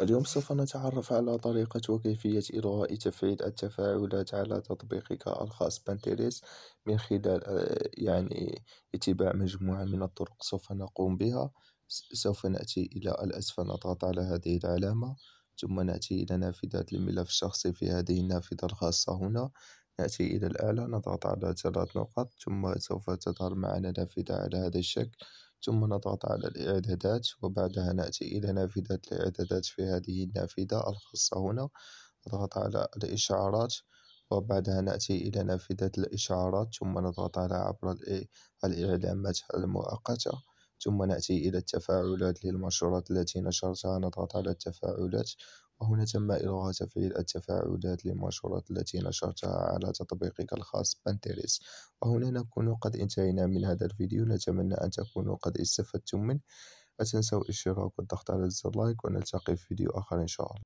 اليوم سوف نتعرف على طريقة وكيفية إلغاء تفعيل التفاعلات على تطبيقك الخاص بانتريست من خلال آه، يعني اتباع مجموعة من الطرق سوف نقوم بها سوف نأتي إلى الأسفل نضغط على هذه العلامة ثم نأتي إلى نافذة الملف الشخصي في هذه النافذة الخاصة هنا نأتي إلى الأعلى نضغط على ثلاث نقط ثم سوف تظهر معنا نافذة على هذا الشكل ثم نضغط على الإعدادات وبعدها نأتي إلى نافذة الإعدادات في هذه النافذة الخاصة هنا نضغط على الإشعارات وبعدها نأتي إلى نافذة الإشعارات ثم نضغط على عبر الإعلامات المؤقتة ثم نأتي إلى التفاعلات للمنشورات التي نشرتها نضغط على التفاعلات وهنا تم إلغاء تفعيل التفاعلات للمنشورات التي نشرتها على تطبيقك الخاص بانتريس وهنا نكون قد انتهينا من هذا الفيديو نتمنى أن تكونوا قد استفدتم منه لا تنسوا الاشتراك والضغط على زر لايك ونلتقي في فيديو آخر إن شاء الله